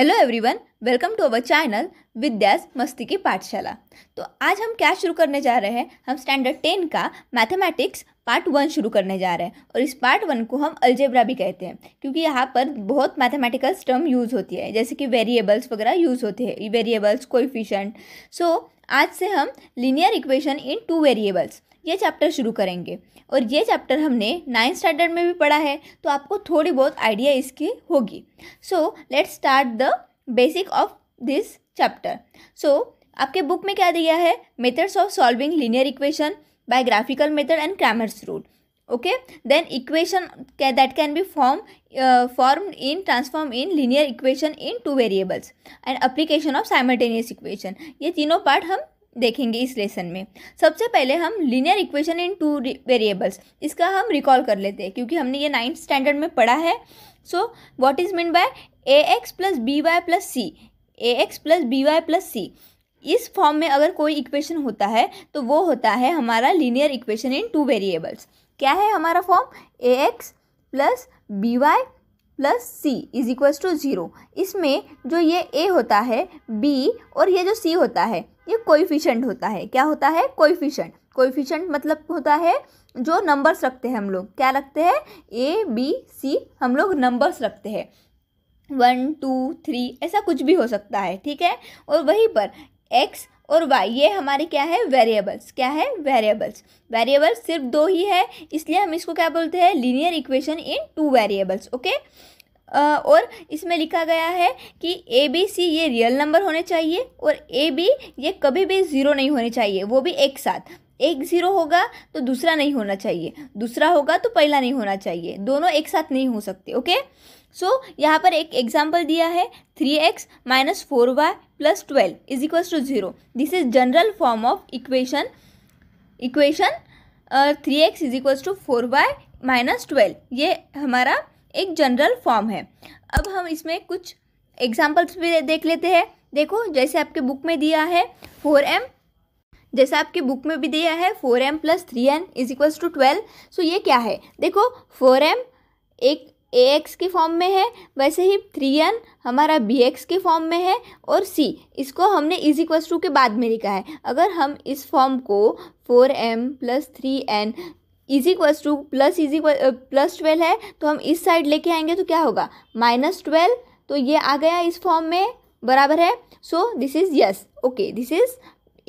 hello everyone welcome to our channel Vidya's मस्ती की पाठशाला तो आज हम क्या शुरू करने जा रहे हैं हम स्टैंडर्ड टेन का मैथमेटिक्स पार्ट वन शुरू करने जा रहे हैं और इस पार्ट वन को हम अल्जेब्रा भी कहते हैं क्योंकि यहाँ पर बहुत मैथमेटिकल टर्म यूज़ होती है जैसे कि वेरिएबल्स वगैरह यूज़ होते हैं वेरिएबल्स कोइफिशेंट सो आज से हम linear equation in two variables ये चैप्टर शुरू करेंगे और ये चैप्टर हमने नाइन्थ स्टैंडर्ड में भी पढ़ा है तो आपको थोड़ी बहुत आइडिया इसकी होगी so let start the basic of this chapter so आपके बुक में क्या दिया है methods of solving linear equation by graphical method and Cramer's rule okay then equation ca can be form form in transform in linear equation in two variables and application of application equation ये तीनों part हम देखेंगे इस lesson में सबसे पहले हम linear equation in two variables इसका हम रिकॉल कर लेते हैं क्योंकि हमने ये नाइन्थ स्टैंडर्ड में पढ़ा है so what is mean by a x plus b y plus c a x plus b y plus c इस फॉर्म में अगर कोई इक्वेशन होता है तो वो होता है हमारा linear equation in two variables क्या है हमारा form a x plus b y plus c is equal to zero इसमें जो ये ए होता है बी और ये जो सी होता है ये कोइफिशेंट होता है क्या होता है कोइफिशेंट कोइफिशेंट मतलब होता है जो नंबर्स रखते हैं हम लोग क्या रखते हैं ए बी सी हम लोग नंबर्स रखते हैं वन टू थ्री ऐसा कुछ भी हो सकता है ठीक है और वहीं पर एक्स और वाई ये हमारे क्या है वेरिएबल्स क्या है वेरिएबल्स वेरिएबल्स सिर्फ दो ही है इसलिए हम इसको क्या बोलते हैं linear equation in two variables okay और इसमें लिखा गया है कि ए बी सी ये रियल नंबर होने चाहिए और ए बी ये कभी भी ज़ीरो नहीं होने चाहिए वो भी एक साथ एक ज़ीरो होगा तो दूसरा नहीं होना चाहिए दूसरा होगा तो पहला नहीं होना चाहिए दोनों एक साथ नहीं हो सकते ओके सो so, यहाँ पर एक एग्जाम्पल दिया है three x minus four y plus twelve is equals to zero this is general form of equation equation three x is equals to four y minus twelve ये हमारा एक general form है अब हम इसमें कुछ एग्जाम्पल्स भी देख लेते हैं देखो जैसे आपके बुक में दिया है फोर एम जैसे आपके बुक में भी दिया है four m plus three n is equals to twelve so ये क्या है देखो फोर एम एक ए एक्स के फॉर्म में है वैसे ही थ्री एन हमारा बी एक्स के फॉर्म में है और सी इसको हमने इज इक्वल्स टू के बाद में लिखा है अगर हम इस फॉर्म को four m plus three n is equal to plus is equal plus twelve है तो हम इस साइड लेके आएंगे तो क्या होगा माइनस ट्वेल्व तो ये आ गया इस फॉर्म में बराबर है so this is yes okay this is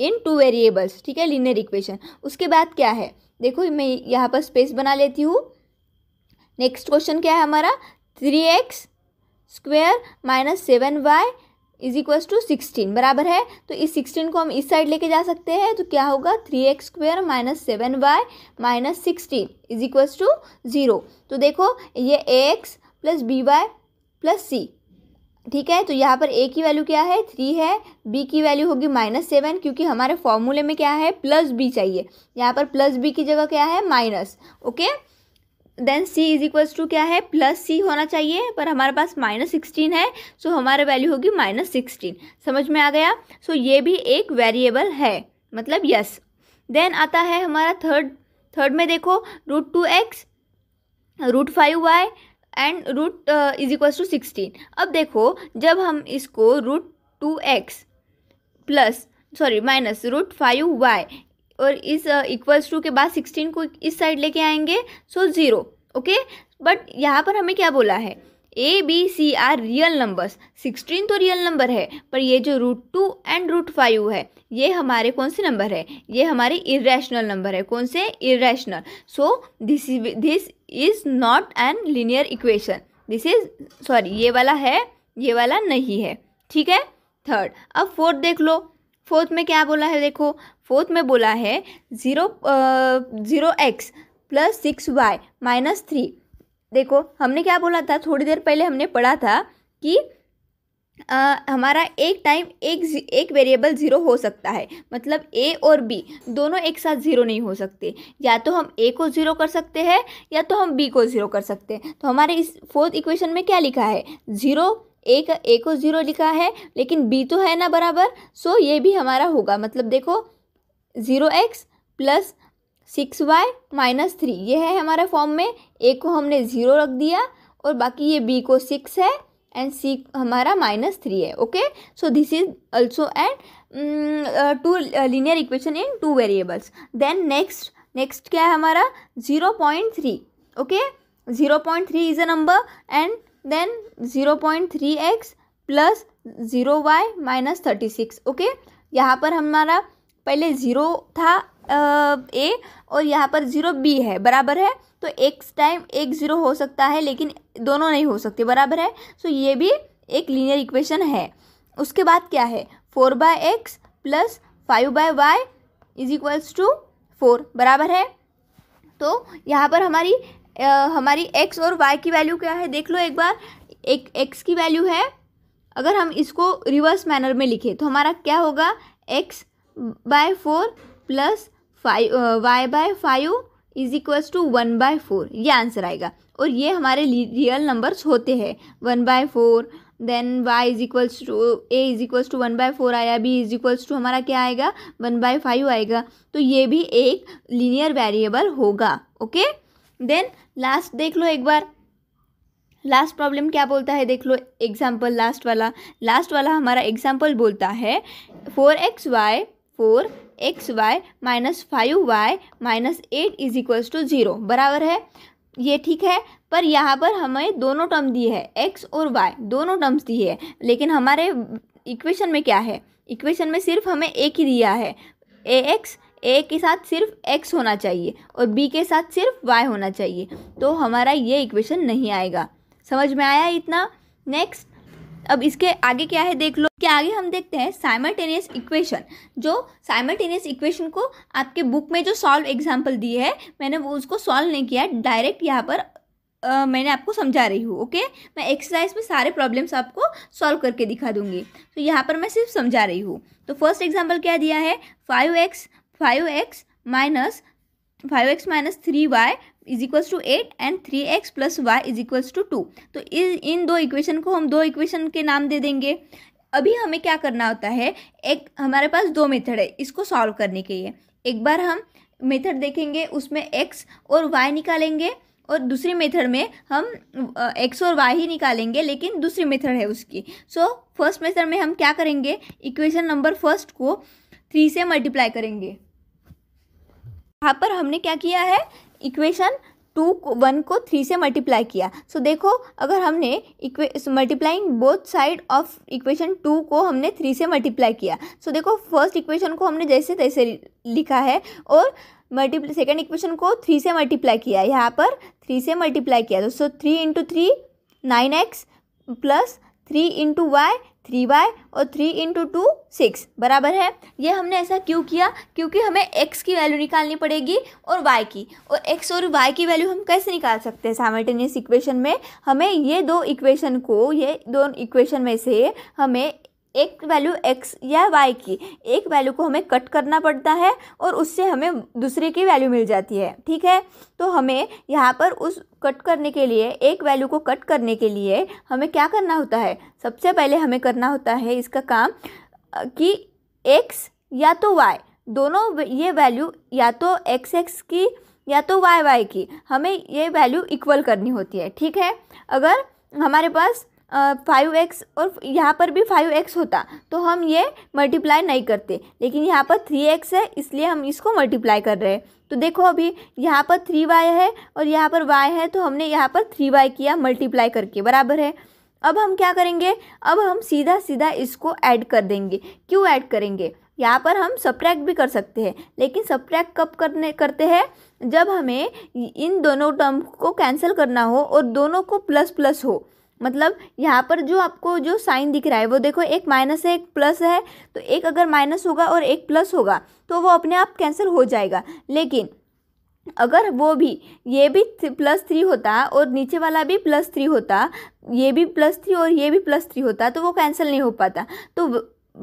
in two variables ठीक है लीनियर इक्वेशन उसके बाद क्या है देखो मैं यहाँ पर स्पेस बना लेती हूँ नेक्स्ट क्वेश्चन क्या है हमारा three x square minus seven y is equal to sixteen बराबर है तो इस सिक्सटीन को हम इस साइड लेके जा सकते हैं तो क्या होगा three x square minus seven y minus sixteen is equal to zero तो देखो ये a x plus b y plus c ठीक है तो यहाँ पर ए की वैल्यू क्या है थ्री है बी की वैल्यू होगी माइनस सेवन क्योंकि हमारे फॉर्मूले में क्या है प्लस बी चाहिए यहाँ पर प्लस बी की जगह क्या है minus okay then c is equals to क्या है प्लस c होना चाहिए पर हमारे पास माइनस सिक्सटीन है सो so हमारा वैल्यू होगी माइनस सिक्सटीन समझ में आ गया सो so ये भी एक वेरिएबल है मतलब यस देन आता है हमारा थर्ड थर्ड में देखो root two x root five y and root is equals to sixteen अब देखो जब हम इसको root two x plus sorry minus root five y और इस इक्वल्स टू के बाद सिक्सटीन को इस साइड लेके आएंगे सो ज़ीरो ओके बट यहाँ पर हमें क्या बोला है A B C are real numbers sixteen तो रियल नंबर है पर ये जो root two and root five है ये हमारे कौन से नंबर है ये हमारे इरेशनल नंबर है कौन से irrational so this this is not an linear equation this is sorry ये वाला है ये वाला नहीं है ठीक है थर्ड अब फोर्थ देख लो फोर्थ में क्या बोला है देखो फोर्थ में बोला है zero zero x plus six y minus three देखो हमने क्या बोला था थोड़ी देर पहले हमने पढ़ा था कि आ, हमारा एक टाइम एक एक वेरिएबल ज़ीरो हो सकता है मतलब ए और बी दोनों एक साथ ज़ीरो नहीं हो सकते या तो हम ए को ज़ीरो कर सकते हैं या तो हम बी को ज़ीरो कर सकते हैं तो हमारे इस फोर्थ इक्वेशन में क्या लिखा है ज़ीरो ए का ए को ज़ीरो लिखा है लेकिन बी तो है ना बराबर सो ये भी हमारा होगा मतलब देखो zero x plus six y minus three ये है हमारे फॉर्म में ए को हमने ज़ीरो रख दिया और बाकी ये बी को सिक्स है एंड सी हमारा माइनस थ्री है okay so this is also and two linear equation in two variables then next next क्या है हमारा zero point three okay zero point three is a number and then zero point three x plus zero y minus thirty six okay यहाँ पर हमारा पहले zero था ए और यहाँ पर ज़ीरो बी है बराबर है तो एक टाइम एक ज़ीरो हो सकता है लेकिन दोनों नहीं हो सकते बराबर है सो तो ये भी एक लीनियर इक्वेशन है उसके बाद क्या है four by x plus five by y is equals to four बराबर है तो यहाँ पर हमारी आ, हमारी एक्स और वाई की वैल्यू क्या है देख लो एक बार एक एक्स की वैल्यू है अगर हम इसको रिवर्स मैनर में लिखें तो हमारा क्या होगा x by four plus five y by five is equals to one by four ये आंसर आएगा और ये हमारे रियल नंबर्स होते हैं one by four then y is equals to A is equals to one by four आया b is equals to हमारा क्या आएगा वन बाय फाइव आएगा तो ये भी एक लीनियर वेरिएबल होगा ओके देन लास्ट देख लो एक बार लास्ट प्रॉब्लम क्या बोलता है देख लो एग्जाम्पल लास्ट वाला लास्ट वाला हमारा एग्जाम्पल बोलता है four x y four x y minus five y minus eight is equals to zero बराबर है ये ठीक है पर यहाँ पर हमें दोनों टर्म दिए है एक्स और वाई दोनों टर्म्स दिए है लेकिन हमारे इक्वेशन में क्या है इक्वेशन में सिर्फ हमें एक ही दिया है ए एक्स ए के साथ सिर्फ एक्स होना चाहिए और बी के साथ सिर्फ वाई होना चाहिए तो हमारा ये इक्वेशन नहीं आएगा समझ में आया इतना नेक्स्ट अब इसके आगे क्या है देख लो कि आगे हम देखते हैं साइमल्टेनियस इक्वेशन जो साइमल्टेनियस इक्वेशन को आपके बुक में जो सॉल्व एग्जाम्पल दिए है मैंने वो उसको सॉल्व नहीं किया डायरेक्ट यहाँ पर Uh, मैंने आपको समझा रही हूँ ओके मैं एक्सरसाइज में सारे प्रॉब्लम्स आपको सॉल्व करके दिखा दूंगी तो यहाँ पर मैं सिर्फ समझा रही हूँ तो फर्स्ट एग्जाम्पल क्या दिया है five x five x minus five x minus three y is equals to eight and three x plus y is equals to two तो इस इन दो इक्वेशन को हम दो इक्वेशन के नाम दे देंगे अभी हमें क्या करना होता है एक हमारे पास दो मेथड है इसको सॉल्व करने के लिए एक बार हम मेथड देखेंगे उसमें एक्स और वाई निकालेंगे और दूसरी मेथड में हम एक्स और वाई ही निकालेंगे लेकिन दूसरी मेथड है उसकी सो फर्स्ट मेथड में हम क्या करेंगे इक्वेशन नंबर फर्स्ट को थ्री से मल्टीप्लाई करेंगे यहाँ पर हमने क्या किया है इक्वेशन टू को वन को थ्री से मल्टीप्लाई किया सो so, देखो अगर हमने multiplying both side of equation two को हमने थ्री से मल्टीप्लाई किया सो so, देखो फर्स्ट इक्वेशन को हमने जैसे तैसे लिखा है और मल्टीप्ल सेकेंड इक्वेशन को थ्री से मल्टीप्लाई किया यहाँ पर थ्री से मल्टीप्लाई किया सो three into three nine x plus three into y three y और थ्री इंटू टू सिक्स बराबर है ये हमने ऐसा क्यों किया क्योंकि हमें एक्स की वैल्यू निकालनी पड़ेगी और वाई की और एक्स और वाई की वैल्यू हम कैसे निकाल सकते हैं साइमल्टेनियस इक्वेशन में हमें ये दो इक्वेशन को ये दो इक्वेशन में से हमें एक वैल्यू एक्स या वाई की एक वैल्यू को हमें कट करना पड़ता है और उससे हमें दूसरे की वैल्यू मिल जाती है ठीक है तो हमें यहाँ पर उस कट करने के लिए एक वैल्यू को कट करने के लिए हमें क्या करना होता है सबसे पहले हमें करना होता है इसका काम कि एक्स या तो वाई दोनों ये वैल्यू या तो एक्स एक्स की या तो वाई वाई की हमें ये वैल्यू इक्वल करनी होती है ठीक है अगर हमारे पास फाइव एक्स और यहाँ पर भी फाइव एक्स होता तो हम ये मल्टीप्लाई नहीं करते लेकिन यहाँ पर थ्री एक्स है इसलिए हम इसको मल्टीप्लाई कर रहे हैं तो देखो अभी यहाँ पर थ्री वाई है और यहाँ पर वाई है तो हमने यहाँ पर थ्री वाई किया मल्टीप्लाई करके बराबर है अब हम क्या करेंगे अब हम सीधा सीधा इसको ऐड कर देंगे क्यों ऐड करेंगे यहाँ पर हम सप्रैक्ट भी कर सकते हैं लेकिन सप्रैक्ट कब करने करते हैं जब हमें इन दोनों टर्म को कैंसिल करना हो और दोनों को प्लस प्लस हो मतलब यहाँ पर जो आपको जो साइन दिख रहा है वो देखो एक माइनस है एक प्लस है तो एक अगर माइनस होगा और एक प्लस होगा तो वो अपने आप कैंसिल हो जाएगा लेकिन अगर वो भी ये भी प्लस थ्री होता और नीचे वाला भी प्लस थ्री होता ये भी प्लस थ्री और ये भी प्लस थ्री होता तो वो कैंसिल नहीं हो पाता तो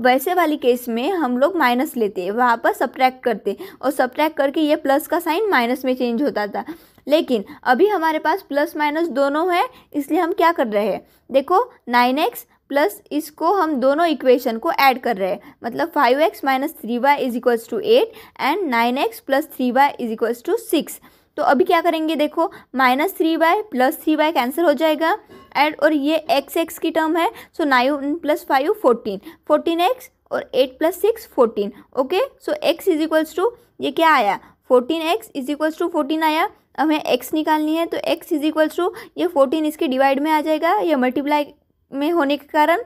वैसे वाली केस में हम लोग माइनस लेते वहाँ पर सब्ट्रैक्ट करते और सब्ट्रैक्ट करके ये प्लस का साइन माइनस में चेंज होता था लेकिन अभी हमारे पास प्लस माइनस दोनों है इसलिए हम क्या कर रहे हैं देखो नाइन एक्स प्लस इसको हम दोनों इक्वेशन को ऐड कर रहे हैं मतलब five x minus three y is equals to eight and nine x plus three y is equals to six तो अभी क्या करेंगे देखो minus three y plus three y cancel हो जाएगा एड और ये एक्स एक्स की टर्म है so nine plus five fourteen fourteen x और eight plus six fourteen okay so x is equals to ये क्या आया fourteen x is equals to fourteen आया हमें एक्स निकालनी है तो एक्स इज इक्वल्स टू ये फोर्टीन इसके डिवाइड में आ जाएगा ये मल्टीप्लाई में होने के कारण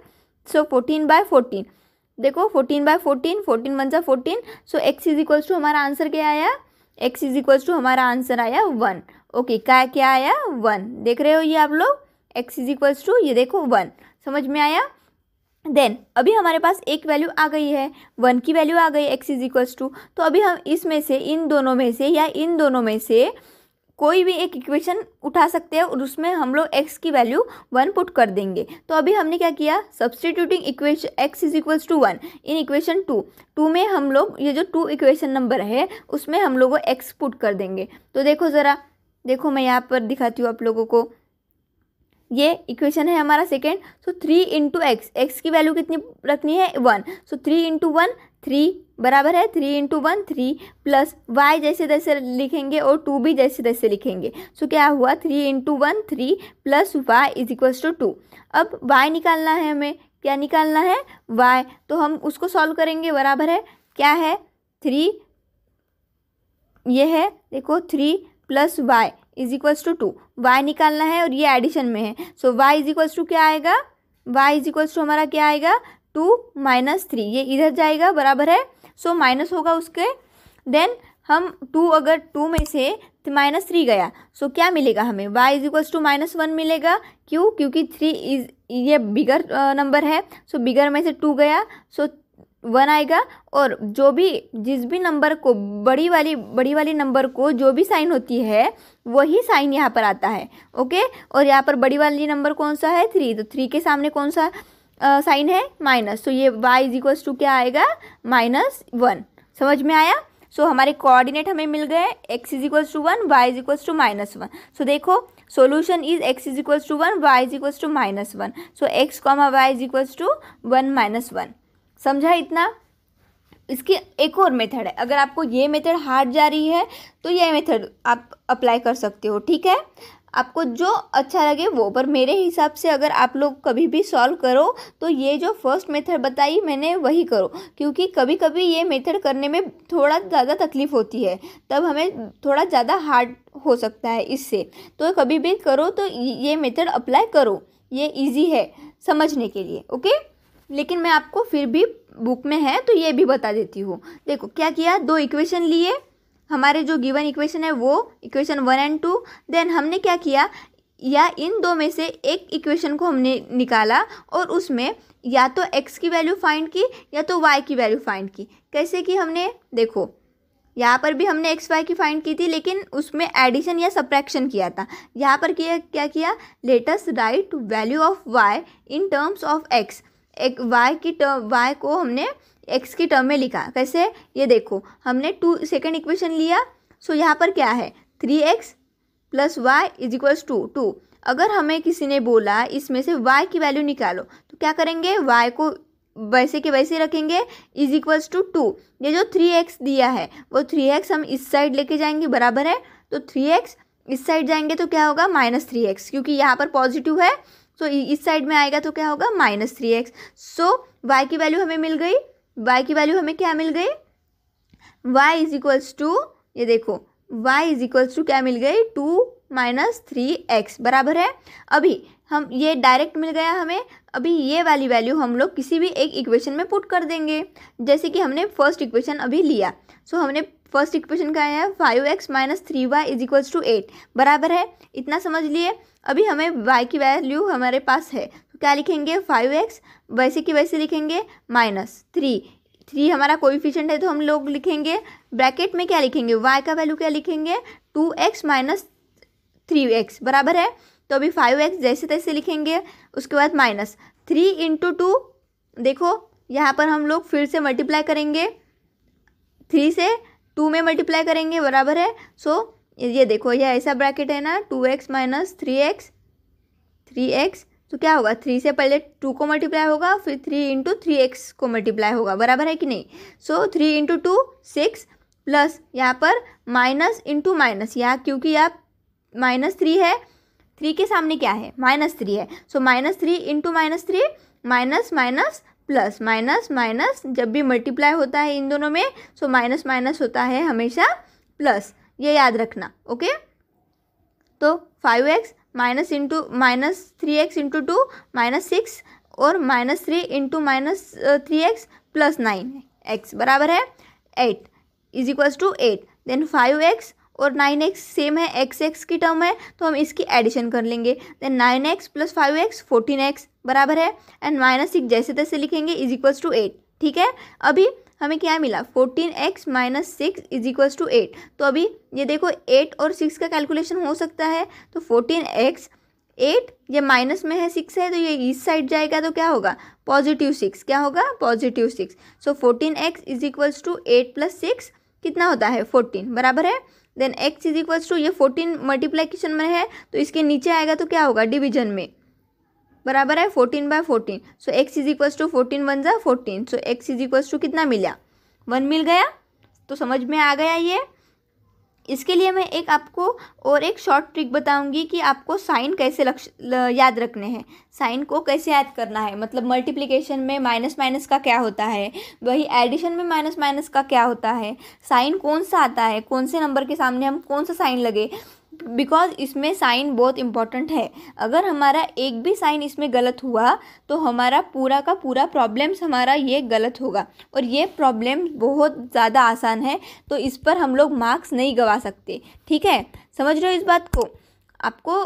सो फोर्टीन बाय फोर्टीन देखो fourteen by fourteen fourteen one सा fourteen so x is equals to हमारा आंसर क्या आया एक्स इज इक्वल्स टू हमारा आंसर आया वन ओके क्या क्या आया वन देख रहे हो ये आप लोग एक्स इज इक्वल्स टू ये देखो वन समझ में आया देन अभी हमारे पास एक वैल्यू आ गई है वन की वैल्यू आ गई एक्स इज इक्वल्स टू तो अभी हम इसमें से इन दोनों में से या इन दोनों में से कोई भी एक इक्वेशन उठा सकते हैं और उसमें हम लोग एक्स की वैल्यू वन पुट कर देंगे तो अभी हमने क्या किया substituting equation x is equals to one in equation two two में हम लोग ये जो टू इक्वेशन नंबर है उसमें हम लोग एक्स पुट कर देंगे तो देखो ज़रा देखो मैं यहाँ पर दिखाती हूँ आप लोगों को ये इक्वेशन है हमारा second so three into x x की वैल्यू कितनी रखनी है one so three into one three बराबर है three into one three plus y जैसे तैसे लिखेंगे और टू भी जैसे तैसे लिखेंगे सो क्या हुआ three into one three plus y is equals to two अब वाई निकालना है हमें क्या निकालना है वाई तो हम उसको सॉल्व करेंगे बराबर है क्या है थ्री ये है देखो three plus y is equals to two y निकालना है और ये एडिशन में है so y is equals to क्या आएगा वाई इज इक्वल्स टू हमारा क्या आएगा टू माइनस थ्री ये इधर जाएगा बराबर है सो so, माइनस होगा उसके देन हम टू अगर टू में से माइनस थ्री गया सो so, क्या मिलेगा हमें y is equals to minus one मिलेगा क्यों क्योंकि थ्री इज ये बिगर नंबर uh, है सो so, बिगर में से टू गया सो so, वन आएगा और जो भी जिस भी नंबर को बड़ी वाली बड़ी वाली नंबर को जो भी साइन होती है वही साइन यहाँ पर आता है ओके और यहाँ पर बड़ी वाली नंबर कौन सा है थ्री तो थ्री के सामने कौन सा साइन है माइनस तो ये वाई इज इक्वल्स टू क्या आएगा माइनस वन समझ में आया सो so, हमारे कोऑर्डिनेट हमें मिल गए x is equals to one y is equals to minus one so देखो solution is x is equals to one y is equals to minus one so x comma y is equals to one minus one समझा इतना इसकी एक और method है अगर आपको ये मेथड हार्ड जा रही है तो ये मेथड आप अप्लाई कर सकते हो ठीक है आपको जो अच्छा लगे वो पर मेरे हिसाब से अगर आप लोग कभी भी सॉल्व करो तो ये जो फर्स्ट मेथड बताई मैंने वही करो क्योंकि कभी कभी ये मेथड करने में थोड़ा ज़्यादा तकलीफ़ होती है तब हमें थोड़ा ज़्यादा हार्ड हो सकता है इससे तो कभी भी करो तो ये मेथड अप्लाई करो ये ईजी है समझने के लिए ओके लेकिन मैं आपको फिर भी बुक में है तो ये भी बता देती हूँ देखो क्या किया दो इक्वेशन लिए हमारे जो गिवन इक्वेशन है वो equation one and two then हमने क्या किया या इन दो में से एक इक्वेशन को हमने निकाला और उसमें या तो एक्स की वैल्यू फाइंड की या तो वाई की वैल्यू फाइंड की कैसे कि हमने देखो यहाँ पर भी हमने एक्स वाई की फाइंड की थी लेकिन उसमें एडिशन या सप्रैक्शन किया था यहाँ पर किया क्या किया latest right value of y in terms of x एक वाई की टर्म वाई को हमने एक्स की टर्म में लिखा कैसे ये देखो हमने टू सेकेंड इक्वेशन लिया सो यहाँ पर क्या है three x plus y is equals to two अगर हमें किसी ने बोला इसमें से वाई की वैल्यू निकालो तो क्या करेंगे वाई को वैसे के वैसे रखेंगे इज इक्वल्स टू टू ये जो थ्री एक्स दिया है वो थ्री एक्स हम इस साइड लेके जाएंगे बराबर है तो थ्री एक्स इस साइड जाएंगे तो क्या होगा माइनस थ्री एक्स क्योंकि यहाँ पर पॉजिटिव है तो इस साइड में आएगा तो क्या होगा minus three x so y की वैल्यू हमें मिल गई y की वैल्यू हमें क्या मिल गई y इज इक्वल्स टू ये देखो y इज इक्वल्स टू क्या मिल गई टू माइनस थ्री एक्स बराबर है अभी हम ये डायरेक्ट मिल गया हमें अभी ये वाली वैल्यू हम लोग किसी भी एक इक्वेशन में पुट कर देंगे जैसे कि हमने फर्स्ट इक्वेशन अभी लिया सो हमने फर्स्ट इक्वेशन का है five x minus three y is equals to eight बराबर है इतना समझ लिए अभी हमें y की वैल्यू हमारे पास है क्या लिखेंगे फाइव एक्स वैसे कि वैसे लिखेंगे माइनस थ्री थ्री हमारा कोइफिशियंट है तो हम लोग लिखेंगे ब्रैकेट में क्या लिखेंगे वाई का वैल्यू क्या लिखेंगे two x minus three x बराबर है तो अभी फाइव एक्स जैसे तैसे लिखेंगे उसके बाद माइनस थ्री इंटू टू देखो यहाँ पर हम लोग फिर से मल्टीप्लाई करेंगे थ्री से टू में मल्टीप्लाई करेंगे बराबर है सो ये देखो यह ऐसा ब्रैकेट है ना two x minus three x three x तो क्या होगा थ्री से पहले टू को मल्टीप्लाई होगा फिर थ्री इंटू थ्री एक्स को मल्टीप्लाई होगा बराबर है कि नहीं so three into two six plus यहाँ पर माइनस इंटू माइनस यहाँ क्योंकि यहाँ माइनस थ्री है थ्री के सामने क्या है माइनस थ्री है so minus three into minus three minus minus plus minus minus जब भी मल्टीप्लाई होता है इन दोनों में सो माइनस माइनस होता है हमेशा प्लस ये याद रखना ओके तो five x minus into minus three x into two minus six और minus three into minus three x plus nine x बराबर है eight is equals to eight then five x और नाइन एक्स सेम है x x की term है तो हम इसकी एडिशन कर लेंगे then nine x plus five x fourteen x बराबर है एंड माइनस सिक्स जैसे तैसे लिखेंगे इज इक्वल्स टू एट ठीक है अभी हमें क्या मिला fourteen x minus six is equals to eight तो अभी ये देखो एट और सिक्स का कैलकुलेशन हो सकता है तो फोर्टीन एक्स एट ये माइनस में है सिक्स है तो ये इस साइड जाएगा तो क्या होगा पॉजिटिव सिक्स क्या होगा positive six so fourteen x is equals to eight plus six कितना होता है फोर्टीन बराबर है then x is equals to ये फोर्टीन मल्टीप्लाइकेशन में है तो इसके नीचे आएगा तो क्या होगा डिविजन में बराबर है fourteen by fourteen so x is equals to fourteen one ज़ा fourteen so x is equals to कितना मिला वन मिल गया तो समझ में आ गया ये इसके लिए मैं एक आपको और एक शॉर्ट ट्रिक बताऊंगी कि आपको साइन कैसे लक्ष याद रखने हैं साइन को कैसे याद करना है मतलब मल्टीप्लिकेशन में माइनस माइनस का क्या होता है वही एडिशन में माइनस माइनस का क्या होता है साइन कौन सा आता है कौन से नंबर के सामने हम कौन सा साइन लगे बिकॉज इसमें साइन बहुत इम्पॉर्टेंट है अगर हमारा एक भी साइन इसमें गलत हुआ तो हमारा पूरा का पूरा प्रॉब्लम्स हमारा ये गलत होगा और ये प्रॉब्लम बहुत ज़्यादा आसान है तो इस पर हम लोग मार्क्स नहीं गवा सकते ठीक है समझ रहे हो इस बात को आपको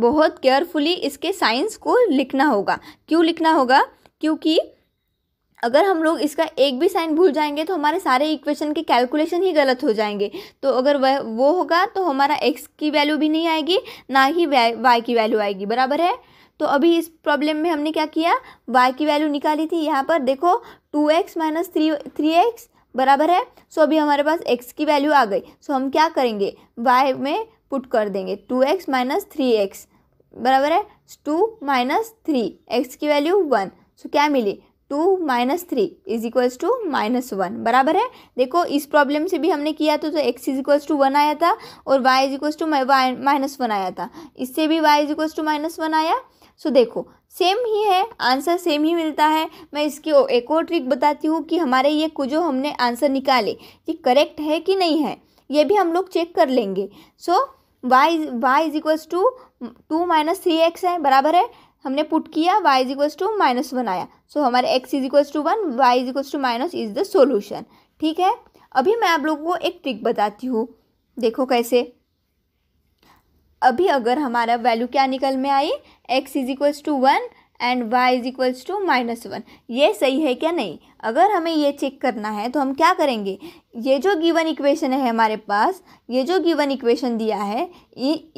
बहुत केयरफुली इसके साइंस को लिखना होगा क्यों लिखना होगा क्योंकि अगर हम लोग इसका एक भी साइन भूल जाएंगे तो हमारे सारे इक्वेशन के कैलकुलेशन ही गलत हो जाएंगे तो अगर वह वो होगा तो हमारा एक्स की वैल्यू भी नहीं आएगी ना ही वाई की वैल्यू आएगी बराबर है तो अभी इस प्रॉब्लम में हमने क्या किया वाई की वैल्यू निकाली थी यहाँ पर देखो two x minus three three x बराबर है सो अभी हमारे पास एक्स की वैल्यू आ गई सो हम क्या करेंगे वाई में पुट कर देंगे two x minus three x बराबर है टू माइनस थ्री एक्स की वैल्यू वन सो क्या मिली two minus three is equals to minus one बराबर है देखो इस प्रॉब्लम से भी हमने किया था तो x is equals to one आया था और y is equals to minus one आया था इससे भी y is equals to minus one आया सो देखो सेम ही है आंसर सेम ही मिलता है मैं इसकी एक और ट्रिक बताती हूँ कि हमारे ये कुछ हमने आंसर निकाले ये करेक्ट है कि नहीं है ये भी हम लोग चेक कर लेंगे so y y is equals to two minus three x है बराबर है हमने पुट किया y is equals to minus one आया सो so, हमारे x is equals to one y is equals to minus is the solution ठीक है अभी मैं आप लोगों को एक ट्रिक बताती हूँ देखो कैसे अभी अगर हमारा वैल्यू क्या निकल में आई x is equals to one and y is equals to minus one ये सही है क्या नहीं अगर हमें ये चेक करना है तो हम क्या करेंगे ये जो गिवन इक्वेशन है हमारे पास ये जो गिवन इक्वेशन दिया है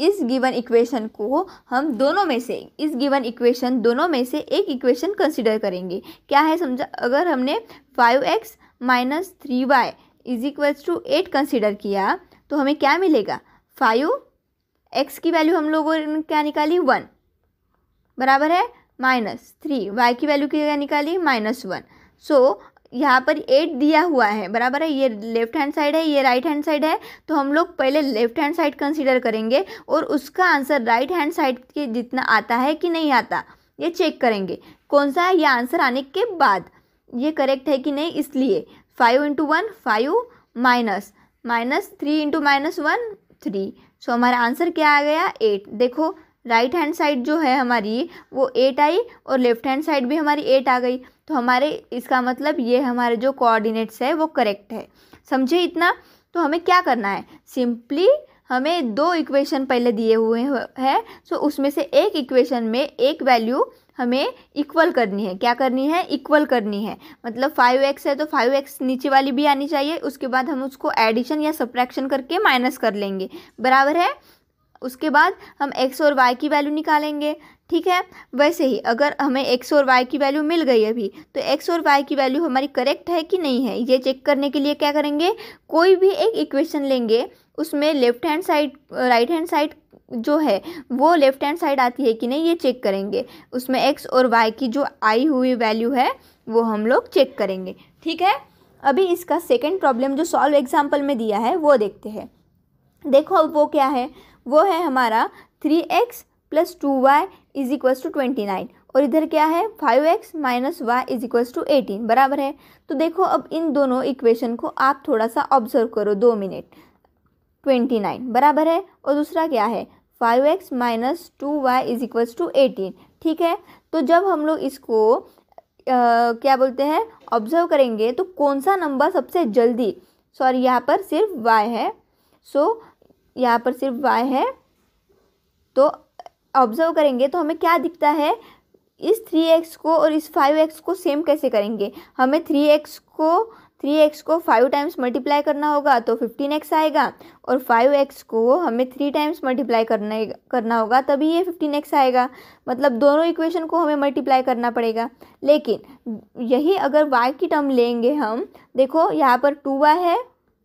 इस गिवन इक्वेशन को हम दोनों में से इस गिवन इक्वेशन दोनों में से एक इक्वेशन कंसिडर करेंगे क्या है समझा अगर हमने five x minus three y is equals to eight consider किया तो हमें क्या मिलेगा फाइव एक्स की वैल्यू हम लोगों ने क्या निकाली वन बराबर है माइनस थ्री वाई की वैल्यू क्या निकाली माइनस वन सो यहाँ पर एट दिया हुआ है बराबर है ये लेफ्ट हैंड साइड है ये राइट हैंड साइड है तो हम लोग पहले लेफ्ट हैंड साइड कंसीडर करेंगे और उसका आंसर राइट हैंड साइड के जितना आता है कि नहीं आता ये चेक करेंगे कौन सा है ये आंसर आने के बाद ये करेक्ट है कि नहीं इसलिए five into one five minus minus three into minus one three सो हमारा आंसर क्या आ गया एट देखो राइट हैंड साइड जो है हमारी वो एट आई और लेफ्ट हैंड साइड भी हमारी एट आ गई तो हमारे इसका मतलब ये हमारे जो कोऑर्डिनेट्स है वो करेक्ट है समझे इतना तो हमें क्या करना है सिंपली हमें दो इक्वेशन पहले दिए हुए हैं सो उसमें से एक इक्वेशन में एक वैल्यू हमें इक्वल करनी है क्या करनी है इक्वल करनी है मतलब फाइव एक्स है तो फाइव एक्स नीचे वाली भी आनी चाहिए उसके बाद हम उसको एडिशन या सप्रैक्शन करके माइनस कर लेंगे बराबर है उसके बाद हम एक्स और वाई की वैल्यू निकालेंगे ठीक है वैसे ही अगर हमें एक्स और वाई की वैल्यू मिल गई अभी तो एक्स और वाई की वैल्यू हमारी करेक्ट है कि नहीं है ये चेक करने के लिए क्या करेंगे कोई भी एक इक्वेशन लेंगे उसमें left hand side right hand side जो है वो लेफ्ट हैंड साइड आती है कि नहीं ये चेक करेंगे उसमें एक्स और वाई की जो आई हुई वैल्यू है वो हम लोग चेक करेंगे ठीक है अभी इसका सेकेंड प्रॉब्लम जो सॉल्व एग्जाम्पल में दिया है वो देखते हैं देखो वो क्या है वो है हमारा three x plus two y is equals to twenty nine और इधर क्या है five x minus y is equal to eighteen बराबर है तो देखो अब इन दोनों इक्वेशन को आप थोड़ा सा ऑब्जर्व करो दो मिनट ट्वेंटी नाइन बराबर है और दूसरा क्या है five x minus two y is equals to eighteen ठीक है तो जब हम लोग इसको आ, क्या बोलते हैं ऑब्जर्व करेंगे तो कौन सा नंबर सबसे जल्दी सॉरी यहाँ पर सिर्फ वाई है सो so, यहाँ पर सिर्फ वाई है तो ऑब्जर्व करेंगे तो हमें क्या दिखता है इस थ्री एक्स को और इस फाइव एक्स को सेम कैसे करेंगे हमें थ्री एक्स को थ्री एक्स को फाइव टाइम्स मल्टीप्लाई करना होगा तो फिफ्टीन एक्स आएगा और फाइव एक्स को हमें थ्री टाइम्स मल्टीप्लाई करना करना होगा तभी ये फिफ्टीन एक्स आएगा मतलब दोनों इक्वेशन को हमें मल्टीप्लाई करना पड़ेगा लेकिन यही अगर वाई की टर्म लेंगे हम देखो यहाँ पर टू वाई है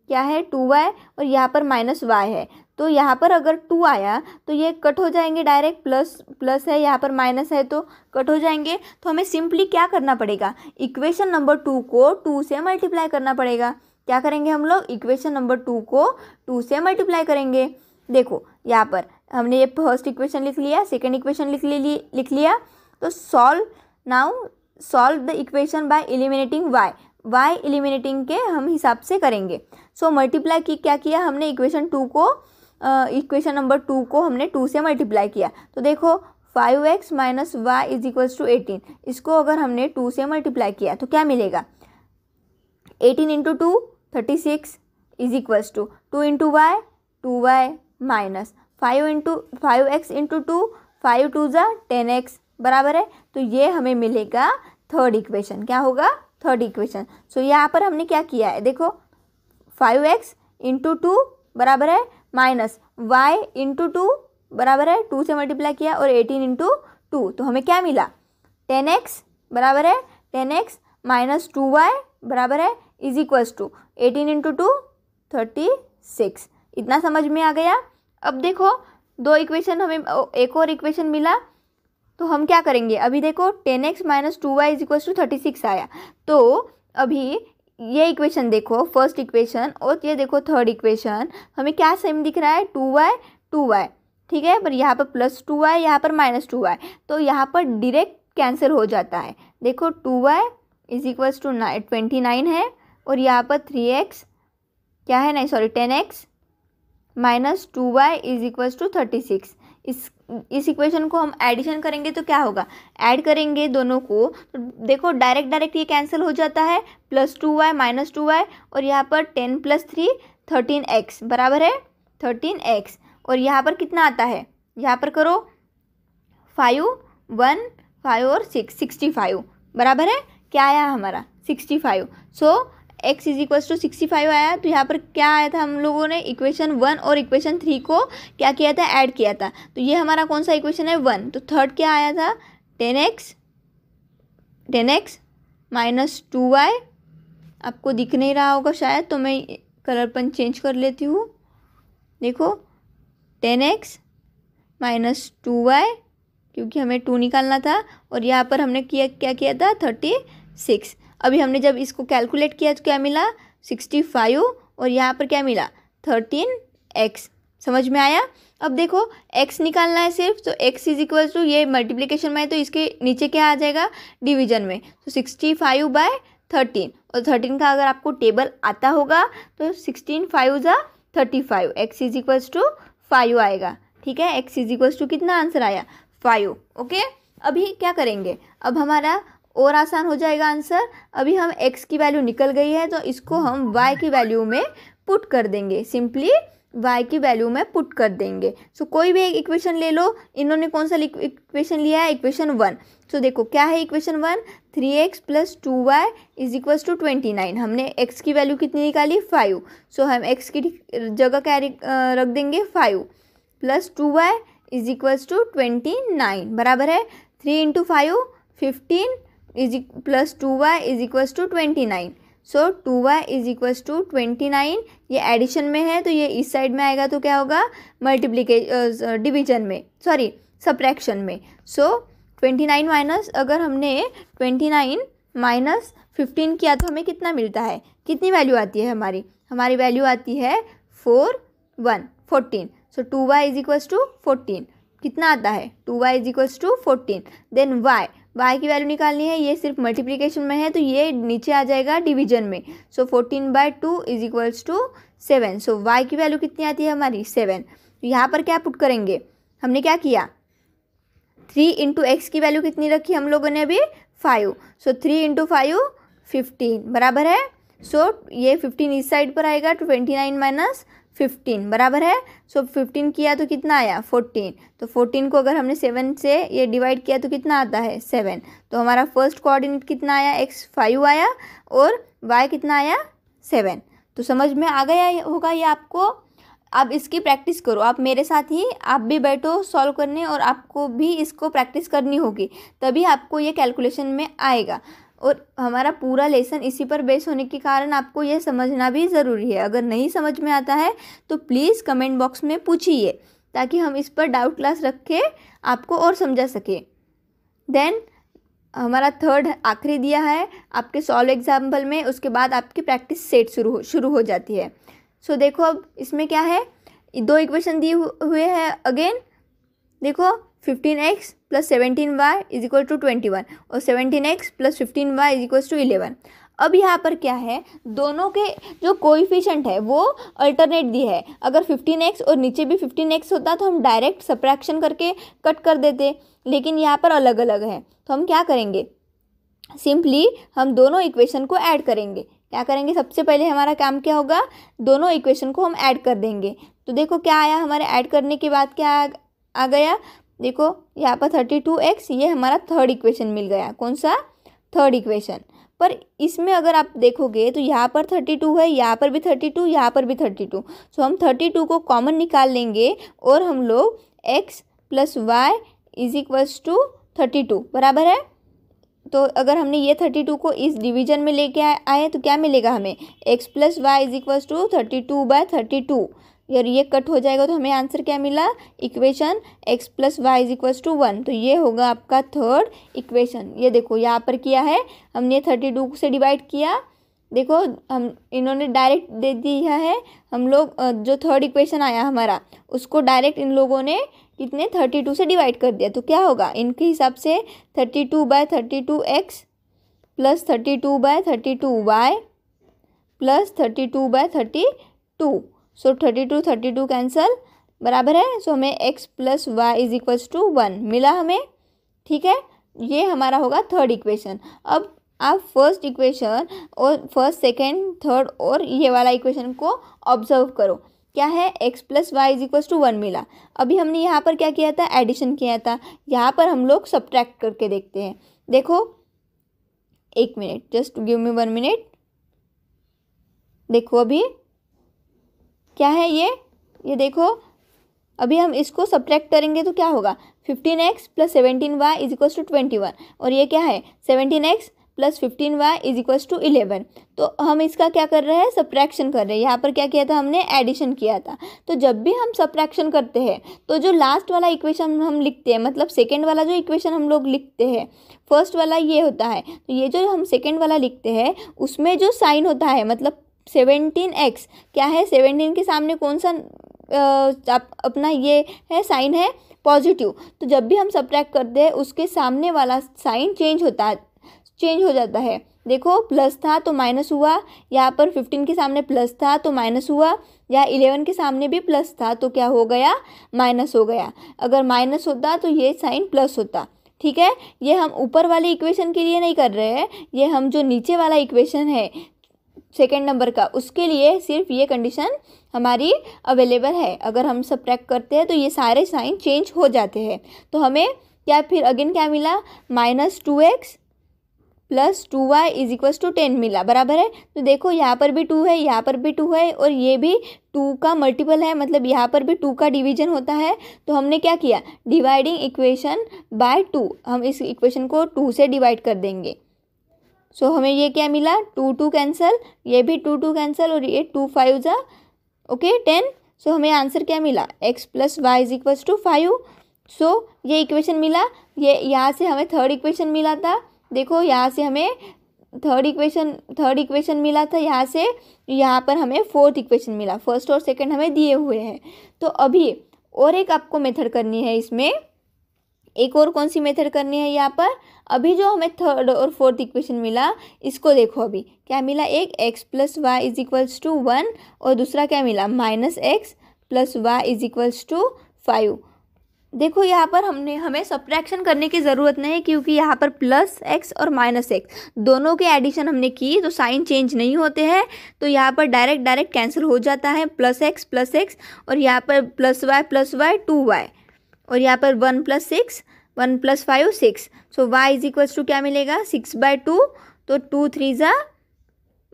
क्या है टू वाई और यहाँ पर माइनस वाई है तो यहाँ पर अगर टू आया तो ये कट हो जाएंगे डायरेक्ट प्लस प्लस है यहाँ पर माइनस है तो कट हो जाएंगे तो हमें सिंपली क्या करना पड़ेगा इक्वेशन नंबर टू को टू से मल्टीप्लाई करना पड़ेगा क्या करेंगे हम लोग इक्वेशन नंबर टू को टू से मल्टीप्लाई करेंगे देखो यहाँ पर हमने ये फर्स्ट इक्वेशन लिख लिया सेकेंड इक्वेशन लिख ली लिख लिया तो solve now solve the equation by eliminating y y eliminating के हम हिसाब से करेंगे सो so, मल्टीप्लाई की क्या किया हमने इक्वेशन टू को इक्वेशन नंबर टू को हमने टू से मल्टीप्लाई किया तो देखो five x minus y is equals to eighteen इसको अगर हमने टू से मल्टीप्लाई किया तो क्या मिलेगा eighteen into two thirty six is equals to two into y two y minus five into five x into two five two ज़ा ten x बराबर है तो ये हमें मिलेगा थर्ड इक्वेशन क्या होगा थर्ड इक्वेशन सो यहाँ पर हमने क्या किया है देखो फाइव एक्स इंटू टू बराबर है माइनस वाई इंटू टू बराबर है टू से मल्टीप्लाई किया और एटीन इंटू टू तो हमें क्या मिला टेन एक्स बराबर है ten x minus two y बराबर है is equals to eighteen into two thirty six इतना समझ में आ गया अब देखो दो इक्वेशन हमें एक और इक्वेशन मिला तो हम क्या करेंगे अभी देखो ten x minus two y is equals to thirty six आया तो अभी ये इक्वेशन देखो फर्स्ट इक्वेशन और ये देखो थर्ड इक्वेशन हमें क्या सेम दिख रहा है टू वाई टू वाई ठीक है पर यहाँ पर प्लस टू वाई यहाँ पर माइनस टू वाई तो यहाँ पर डायरेक्ट कैंसिल हो जाता है देखो two y is equals to twenty nine है और यहाँ पर थ्री एक्स क्या है नहीं sorry ten x minus two y is equals to thirty six इस इस इक्वेशन को हम एडिशन करेंगे तो क्या होगा ऐड करेंगे दोनों को तो देखो डायरेक्ट डायरेक्ट ये कैंसिल हो जाता है plus two y minus two y और यहाँ पर ten plus three thirteen x बराबर है थर्टीन एक्स और यहाँ पर कितना आता है यहाँ पर करो फाइव वन फाइव और सिक्स सिक्सटी फाइव बराबर है क्या आया हमारा sixty five so x is equal to sixty five आया तो यहाँ पर क्या आया था हम लोगों ने इक्वेशन वन और इक्वेशन थ्री को क्या किया था ऐड किया था तो ये हमारा कौन सा इक्वेशन है वन तो थर्ड क्या आया था ten x ten x minus two y आपको दिख नहीं रहा होगा शायद तो मैं कलर पन चेंज कर लेती हूँ देखो ten x minus two y क्योंकि हमें टू निकालना था और यहाँ पर हमने किया क्या किया था थर्टी सिक्स अभी हमने जब इसको कैलकुलेट किया तो क्या मिला सिक्सटी फाइव और यहाँ पर क्या मिला थर्टीन एक्स समझ में आया अब देखो x निकालना है सिर्फ तो x इज इक्वल टू ये मल्टीप्लीकेशन में है तो इसके नीचे क्या आ जाएगा डिवीजन में तो सिक्सटी फाइव बाय थर्टीन और थर्टीन का अगर आपको टेबल आता होगा तो सिक्सटीन फाइव ज़ा thirty five x is equals to five आएगा ठीक है एक्स इज इक्वल्स टू कितना आंसर आया फाइव ओके अभी क्या करेंगे अब हमारा और आसान हो जाएगा आंसर अभी हम x की वैल्यू निकल गई है तो इसको हम y की वैल्यू में पुट कर देंगे सिंपली y की वैल्यू में पुट कर देंगे सो so, कोई भी एक इक्वेशन ले लो इन्होंने कौन सा इक्वेशन लिया है इक्वेशन वन सो so, देखो क्या है equation one three x plus two y is equal to twenty nine हमने x की वैल्यू कितनी निकाली फाइव सो so, हम x की जगह क्या रख देंगे five plus two y is equals to twenty nine बराबर है three into five fifteen is plus two y is equals to twenty nine so two y is equals to twenty nine ये addition में है तो ये इस side में आएगा तो क्या होगा मल्टीप्लीके डिविजन uh, uh, में सॉरी सप्रैक्शन में सो ट्वेंटी नाइन माइनस अगर हमने ट्वेंटी नाइन माइनस फिफ्टीन किया तो हमें कितना मिलता है कितनी वैल्यू आती है हमारी हमारी वैल्यू आती है four one fourteen so two y is equals to fourteen कितना आता है two y is equals to fourteen then y y की वैल्यू निकालनी है ये सिर्फ मल्टीप्लीकेशन में है तो ये नीचे आ जाएगा डिवीजन में so fourteen by two is equals to seven so y की वैल्यू कितनी आती है हमारी सेवन तो यहाँ पर क्या पुट करेंगे हमने क्या किया थ्री इंटू एक्स की वैल्यू कितनी रखी हम लोगों ने अभी five so three into five fifteen बराबर है सो so, ये फिफ्टीन इस साइड पर आएगा ट्वेंटी नाइन माइनस फिफ्टीन बराबर है सो so, फिफ्टीन किया तो कितना आया फोर्टीन तो 14 को अगर हमने सेवन से ये डिवाइड किया तो कितना आता है सेवन तो हमारा फर्स्ट कोऑर्डिनेट कितना आया एक्स फाइव आया और वाई कितना आया सेवन तो समझ में आ गया होगा ये आपको आप इसकी प्रैक्टिस करो आप मेरे साथ ही आप भी बैठो सॉल्व करने और आपको भी इसको प्रैक्टिस करनी होगी तभी आपको ये कैलकुलेशन में आएगा और हमारा पूरा लेसन इसी पर बेस होने के कारण आपको यह समझना भी ज़रूरी है अगर नहीं समझ में आता है तो प्लीज़ कमेंट बॉक्स में पूछिए ताकि हम इस पर डाउट क्लास रख के आपको और समझा सकें देन हमारा थर्ड आखिरी दिया है आपके सॉल्व एग्जाम्पल में उसके बाद आपकी प्रैक्टिस सेट शुरू हो शुरू हो जाती है सो so, देखो अब इसमें क्या है दो इक्वेशन दिए हुए हैं अगेन देखो fifteen x plus seventeen y is equal to twenty one और seventeen x plus fifteen y is equal to eleven अब यहाँ पर क्या है दोनों के जो कोइफिशेंट है वो अल्टरनेट दी है अगर फिफ्टीन एक्स और नीचे भी फिफ्टीन एक्स होता तो हम डायरेक्ट सप्रैक्शन करके कट कर देते लेकिन यहाँ पर अलग अलग है तो हम क्या करेंगे सिंपली हम दोनों इक्वेशन को ऐड करेंगे क्या करेंगे सबसे पहले हमारा काम क्या होगा दोनों इक्वेशन को हम ऐड कर देंगे तो देखो क्या आया हमारे ऐड करने के बाद क्या आ गया देखो यहाँ पर थर्टी टू एक्स ये हमारा थर्ड इक्वेशन मिल गया कौन सा थर्ड इक्वेशन पर इसमें अगर आप देखोगे तो यहाँ पर थर्टी टू है यहाँ पर भी थर्टी टू यहाँ पर भी थर्टी टू सो हम थर्टी टू को कॉमन निकाल लेंगे और हम लोग x plus y is equals to thirty two बराबर है तो अगर हमने ये थर्टी टू को इस डिवीजन में लेके आए तो क्या मिलेगा हमें x plus y is equals to thirty two by thirty two अगर ये कट हो जाएगा तो हमें आंसर क्या मिला equation x plus y is equal to one तो ये होगा आपका थर्ड इक्वेशन ये देखो यहाँ पर किया है हमने थर्टी टू से डिवाइड किया देखो हम इन्होंने डायरेक्ट दे दिया है हम लोग जो थर्ड इक्वेशन आया हमारा उसको डायरेक्ट इन लोगों ने कितने थर्टी टू से डिवाइड कर दिया तो क्या होगा इनके हिसाब से thirty two by thirty two x plus thirty two by thirty two y plus thirty two by thirty two so thirty two thirty two cancel बराबर है सो so, हमें x plus y is equals to one मिला हमें ठीक है ये हमारा होगा थर्ड इक्वेशन अब आप फर्स्ट इक्वेशन और फर्स्ट सेकेंड थर्ड और ये वाला इक्वेशन को ऑब्जर्व करो क्या है x plus y is equals to one मिला अभी हमने यहाँ पर क्या किया था एडिशन किया था यहाँ पर हम लोग सब्ट्रैक्ट करके देखते हैं देखो एक minute just give me one minute देखो अभी क्या है ये ये देखो अभी हम इसको सब्ट्रैक्ट करेंगे तो क्या होगा fifteen x plus seventeen y is equals to twenty one और ये क्या है seventeen x plus fifteen y is equals to eleven तो हम इसका क्या कर रहे हैं सप्रैक्शन कर रहे हैं यहाँ पर क्या किया था हमने एडिशन किया था तो जब भी हम सप्रैक्शन करते हैं तो जो लास्ट वाला इक्वेशन हम लिखते हैं मतलब सेकेंड वाला जो इक्वेशन हम लोग लिखते हैं फर्स्ट वाला ये होता है तो ये जो हम सेकेंड वाला लिखते हैं उसमें जो साइन होता है मतलब सेवेंटीन एक्स क्या है सेवेंटीन के सामने कौन सा आप अपना ये है साइन है पॉजिटिव तो जब भी हम सब्ट्रैक्ट करते हैं उसके सामने वाला साइन चेंज होता है चेंज हो जाता है देखो प्लस था तो माइनस हुआ यहाँ पर फिफ्टीन के सामने प्लस था तो माइनस हुआ या इलेवन के सामने भी प्लस था तो क्या हो गया माइनस हो गया अगर माइनस होता तो ये साइन प्लस होता ठीक है ये हम ऊपर वाले इक्वेशन के लिए नहीं कर रहे हैं ये हम जो नीचे वाला इक्वेशन है सेकेंड नंबर का उसके लिए सिर्फ ये कंडीशन हमारी अवेलेबल है अगर हम सब करते हैं तो ये सारे साइन चेंज हो जाते हैं तो हमें क्या फिर अगेन क्या मिला minus two x plus two y is equals to ten मिला बराबर है तो देखो यहाँ पर भी टू है यहाँ पर भी टू है और ये भी टू का मल्टीपल है मतलब यहाँ पर भी टू का डिवीजन होता है तो हमने क्या किया डिवाइडिंग इक्वेशन बाय टू हम इस इक्वेशन को टू से डिवाइड कर देंगे सो so, हमें ये क्या मिला टू टू कैंसिल ये भी टू टू कैंसिल और ये टू फाइव ज़ा ओके टेन सो हमें आंसर क्या मिला x plus y is equals to five so ये इक्वेशन मिला ये यहाँ से हमें थर्ड इक्वेशन मिला था देखो यहाँ से हमें थर्ड इक्वेशन थर्ड इक्वेशन मिला था यहाँ से यहाँ पर हमें फोर्थ इक्वेशन मिला फर्स्ट और सेकेंड हमें दिए हुए हैं तो अभी और एक आपको मेथड करनी है इसमें एक और कौन सी मेथड करनी है यहाँ पर अभी जो हमें थर्ड और फोर्थ इक्वेशन मिला इसको देखो अभी क्या मिला एक x plus y is equals to one और दूसरा क्या मिला minus x plus y is equals to five देखो यहाँ पर हमने हमें सब्ट्रैक्शन करने की ज़रूरत नहीं क्योंकि यहाँ पर प्लस एक्स और माइनस एक्स दोनों के एडिशन हमने की तो साइन चेंज नहीं होते हैं तो यहाँ पर डायरेक्ट डायरेक्ट कैंसिल हो जाता है प्लस एक्स प्लस एक्स और यहाँ पर plus y plus y two y और यहाँ पर one plus six one plus five six so y is equals to क्या मिलेगा सिक्स बाय टू तो टू थ्री ज़ा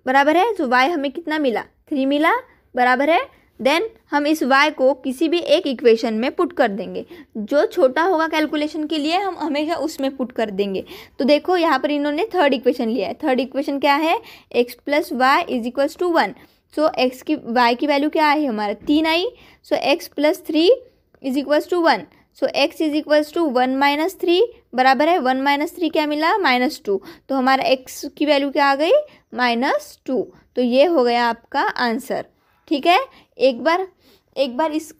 बराबर है तो वाई हमें कितना मिला थ्री मिला बराबर है देन हम इस वाई को किसी भी एक इक्वेशन में पुट कर देंगे जो छोटा होगा कैलकुलेशन के लिए हम हमेशा उसमें पुट कर देंगे तो देखो यहाँ पर इन्होंने थर्ड इक्वेशन लिया है थर्ड इक्वेशन क्या है x plus y is equals to one so x की वाई की वैल्यू क्या आई हमारा तीन आई so x plus three is equals to one so x is equals to one minus three बराबर है वन माइनस थ्री क्या मिला माइनस टू तो हमारा एक्स की वैल्यू क्या आ गई माइनस टू तो ये हो गया आपका आंसर ठीक है एक बार एक बार इस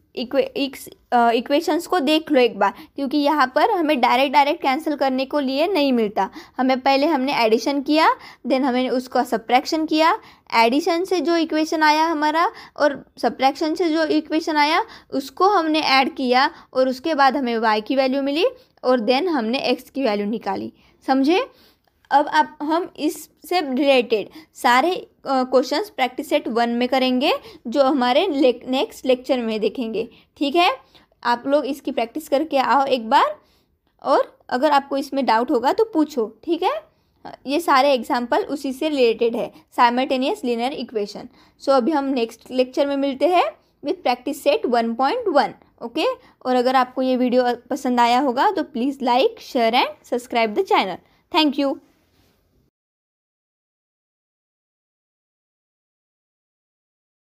इक्वेशंस को देख लो एक बार क्योंकि यहाँ पर हमें डायरेक्ट डायरेक्ट कैंसिल करने को लिए नहीं मिलता हमें पहले हमने एडिशन किया देन हमें उसका सप्रैक्शन किया एडिशन से जो इक्वेशन आया हमारा और सप्रैक्शन से जो इक्वेशन आया उसको हमने ऐड किया और उसके बाद हमें वाई की वैल्यू मिली और देन हमने एक्स की वैल्यू निकाली समझे अब आप हम इससे रिलेटेड सारे क्वेश्चंस प्रैक्टिस सेट वन में करेंगे जो हमारे नेक्स्ट लेक्चर में देखेंगे ठीक है आप लोग इसकी प्रैक्टिस करके आओ एक बार और अगर आपको इसमें डाउट होगा तो पूछो ठीक है ये सारे एग्जाम्पल उसी से रिलेटेड है साइमल्टेनियस लिनियर इक्वेशन सो अभी हम नेक्स्ट लेक्चर में मिलते हैं with practice set one point one okay और अगर आपको ये वीडियो पसंद आया होगा तो please like share and subscribe the channel thank you